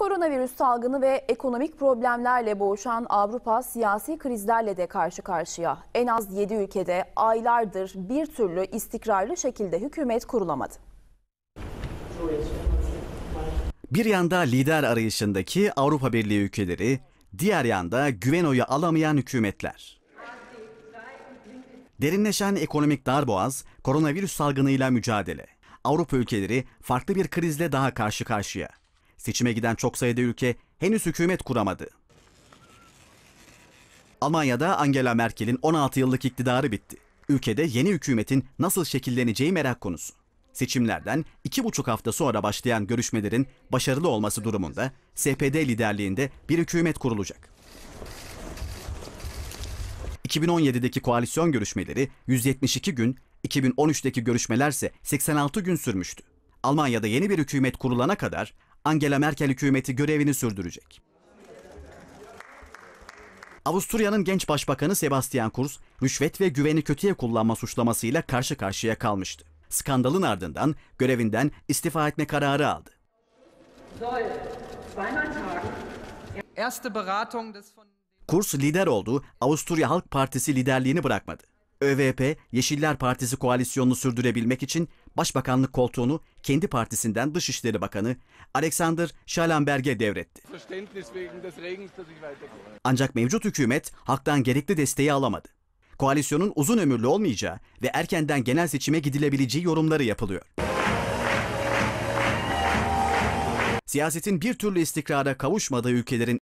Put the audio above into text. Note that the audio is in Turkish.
Koronavirüs salgını ve ekonomik problemlerle boğuşan Avrupa siyasi krizlerle de karşı karşıya. En az 7 ülkede aylardır bir türlü istikrarlı şekilde hükümet kurulamadı. Bir yanda lider arayışındaki Avrupa Birliği ülkeleri, diğer yanda güven oyu alamayan hükümetler. Derinleşen ekonomik darboğaz, koronavirüs salgınıyla mücadele. Avrupa ülkeleri farklı bir krizle daha karşı karşıya. Seçime giden çok sayıda ülke henüz hükümet kuramadı. Almanya'da Angela Merkel'in 16 yıllık iktidarı bitti. Ülkede yeni hükümetin nasıl şekilleneceği merak konusu. Seçimlerden 2,5 hafta sonra başlayan görüşmelerin başarılı olması durumunda SPD liderliğinde bir hükümet kurulacak. 2017'deki koalisyon görüşmeleri 172 gün, 2013'teki görüşmelerse 86 gün sürmüştü. Almanya'da yeni bir hükümet kurulana kadar Angela Merkel hükümeti görevini sürdürecek. Avusturya'nın genç başbakanı Sebastian Kurz, rüşvet ve güveni kötüye kullanma suçlamasıyla karşı karşıya kalmıştı. Skandalın ardından görevinden istifa etme kararı aldı. Kurz lider oldu, Avusturya Halk Partisi liderliğini bırakmadı. ÖVP, Yeşiller Partisi koalisyonunu sürdürebilmek için başbakanlık koltuğunu kendi partisinden Dışişleri Bakanı Alexander Schallenberg'e devretti. Ancak mevcut hükümet halktan gerekli desteği alamadı. Koalisyonun uzun ömürlü olmayacağı ve erkenden genel seçime gidilebileceği yorumları yapılıyor. Siyasetin bir türlü istikrara kavuşmadığı ülkelerin